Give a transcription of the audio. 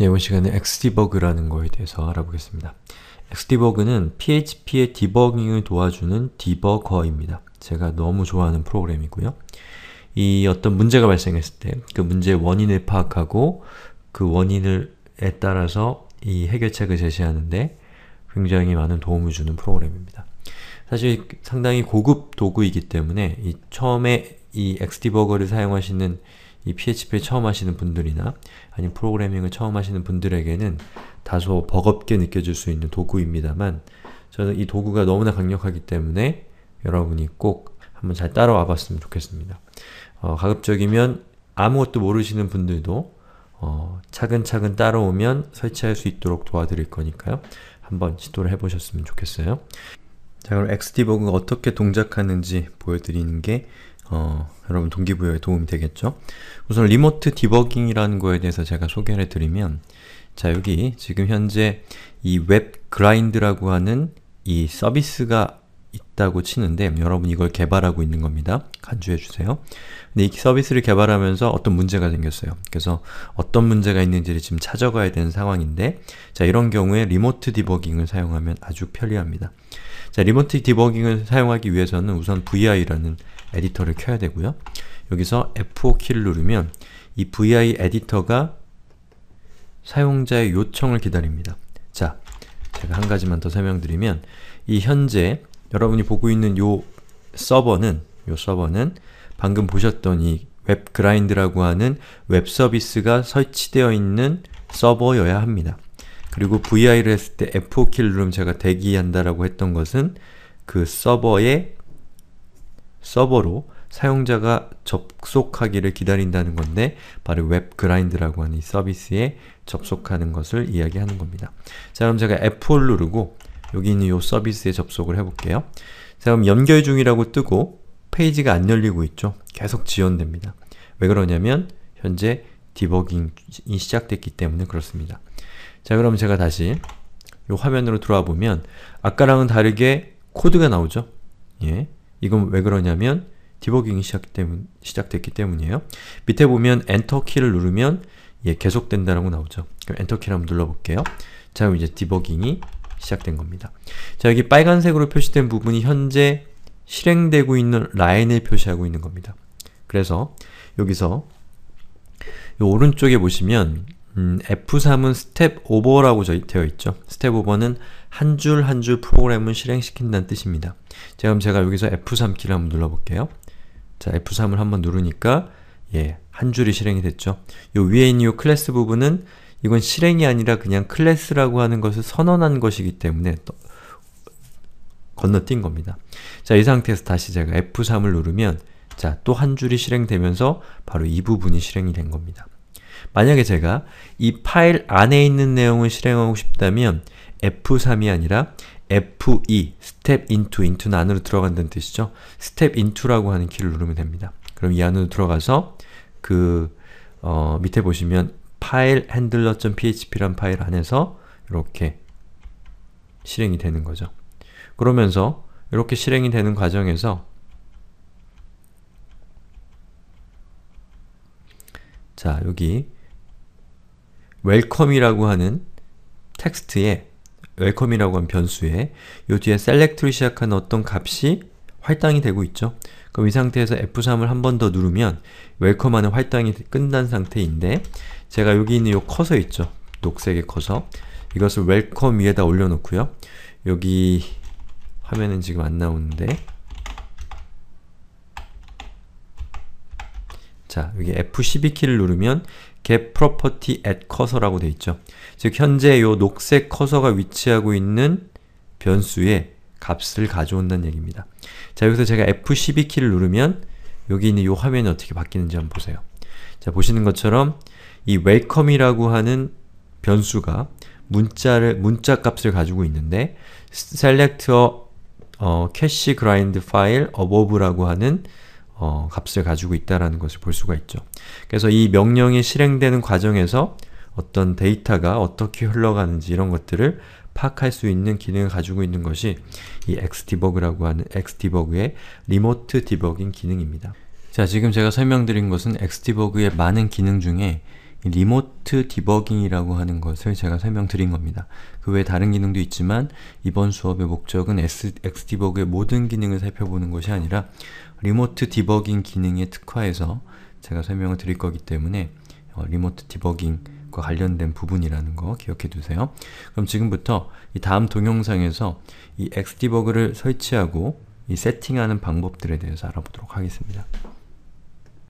네, 이번 시간에 엑스디버그라는 거에 대해서 알아보겠습니다. 엑스디버그는 PHP의 디버깅을 도와주는 디버거입니다. 제가 너무 좋아하는 프로그램이고요. 이 어떤 문제가 발생했을 때 그 문제의 원인을 파악하고 그 원인을 에 따라서 이 해결책을 제시하는데 굉장히 많은 도움을 주는 프로그램입니다. 사실 상당히 고급 도구이기 때문에 이 처음에 이 엑스디버거를 사용하시는 이 PHP를 처음 하시는 분들이나 아니면 프로그래밍을 처음 하시는 분들에게는 다소 버겁게 느껴질 수 있는 도구입니다만 저는 이 도구가 너무나 강력하기 때문에 여러분이 꼭 한번 잘 따라와 봤으면 좋겠습니다. 어, 가급적이면 아무것도 모르시는 분들도 어, 차근차근 따라오면 설치할 수 있도록 도와드릴 거니까요. 한번 시도를 해보셨으면 좋겠어요. 자 그럼 xdeebug가 어떻게 동작하는지 보여드리는 게 어, 여러분 동기부여에 도움이 되겠죠? 우선 리모트 디버깅이라는 거에 대해서 제가 소개를 드리면 자 여기 지금 현재 이 웹 그라인드라고 하는 이 서비스가 있다고 치는데 여러분 이걸 개발하고 있는 겁니다. 간주해주세요. 근데 이 서비스를 개발하면서 어떤 문제가 생겼어요. 그래서 어떤 문제가 있는지를 지금 찾아가야 되는 상황인데 자 이런 경우에 리모트 디버깅을 사용하면 아주 편리합니다. 자, 리모트 디버깅을 사용하기 위해서는 우선 vi라는 에디터를 켜야 되고요. 여기서 F5키를 누르면 이 vi 에디터가 사용자의 요청을 기다립니다. 자, 제가 한 가지만 더 설명드리면 이 현재 여러분이 보고 있는 요 서버는 요 서버는 방금 보셨던 이 웹그라인드라고 하는 웹서비스가 설치되어 있는 서버여야 합니다. 그리고 vi를 했을 때 f5키를 누르면 제가 대기한다라고 했던 것은 그 서버의 서버로 사용자가 접속하기를 기다린다는 건데 바로 웹그라인드라고 하는 이 서비스에 접속하는 것을 이야기하는 겁니다. 자 그럼 제가 F4를 누르고 여기 있는 이 서비스에 접속을 해볼게요. 자 그럼 연결 중이라고 뜨고 페이지가 안 열리고 있죠. 계속 지연됩니다. 왜 그러냐면 현재 디버깅이 시작됐기 때문에 그렇습니다. 자 그럼 제가 다시 이 화면으로 들어와 보면 아까랑은 다르게 코드가 나오죠? 예. 이건 왜 그러냐면 디버깅이 시작 때문, 시작됐기 때문이에요. 밑에 보면 엔터 키를 누르면 예, 계속된다라고 나오죠. 그럼 엔터 키를 한번 눌러볼게요. 자, 그럼 이제 디버깅이 시작된 겁니다. 자, 여기 빨간색으로 표시된 부분이 현재 실행되고 있는 라인을 표시하고 있는 겁니다. 그래서 여기서 오른쪽에 보시면 음, F3은 스텝 오버라고 되어 있죠. 스텝 오버는 한 줄 한 줄 프로그램을 실행시킨다는 뜻입니다. 자, 그럼 제가 여기서 F3 키를 한번 눌러볼게요. 자, F3을 한번 누르니까 예, 한 줄이 실행이 됐죠. 요 위에 있는 요 클래스 부분은 이건 실행이 아니라 그냥 클래스라고 하는 것을 선언한 것이기 때문에 건너뛴 겁니다. 자, 이 상태에서 다시 제가 F3을 누르면 자, 또 한 줄이 실행되면서 바로 이 부분이 실행이 된 겁니다. 만약에 제가 이 파일 안에 있는 내용을 실행하고 싶다면 F3이 아니라 F2, e, step into, i n t o 안으로 들어간다는 뜻이죠. step into라고 하는 키를 누르면 됩니다. 그럼 이 안으로 들어가서 그 어, 밑에 보시면 파일 handler.php란 파일 안에서 이렇게 실행이 되는 거죠. 그러면서 이렇게 실행이 되는 과정에서 자, 여기 웰컴이라고 하는 텍스트에 웰컴이라고 한 변수에 요 뒤에 select로 시작하는 어떤 값이 활당이 되고 있죠. 그럼 이 상태에서 F3을 한 번 더 누르면 웰컴하는 활당이 끝난 상태인데 제가 여기 있는 요 커서 있죠. 녹색의 커서 이것을 웰컴 위에다 올려놓고요. 여기 화면은 지금 안 나오는데 자, 여기 F12키를 누르면 get property at cursor라고 되어 있죠. 즉 현재 이 녹색 커서가 위치하고 있는 변수의 값을 가져온다는 얘기입니다. 자, 여기서 제가 F12키를 누르면 여기 있는 이 화면이 어떻게 바뀌는지 한번 보세요. 자, 보시는 것처럼 이 welcome이라고 하는 변수가 문자를 문자 값을 가지고 있는데 select a 어, cache grind file above라고 하는 어, 값을 가지고 있다는 것을 볼 수가 있죠. 그래서 이 명령이 실행되는 과정에서 어떤 데이터가 어떻게 흘러가는지 이런 것들을 파악할 수 있는 기능을 가지고 있는 것이 이 xdebug라고 하는 xdebug의 리모트 디버깅 기능입니다. 자, 지금 제가 설명드린 것은 xdebug의 많은 기능 중에 리모트 디버깅이라고 하는 것을 제가 설명드린 겁니다. 그외 다른 기능도 있지만 이번 수업의 목적은 엑스디버그의 모든 기능을 살펴보는 것이 아니라 리모트 디버깅 기능에 특화해서 제가 설명을 드릴 거기 때문에 어, 리모트 디버깅과 관련된 부분이라는 거 기억해 두세요. 그럼 지금부터 이 다음 동영상에서 이 엑스디버그를 설치하고 이 세팅하는 방법들에 대해서 알아보도록 하겠습니다.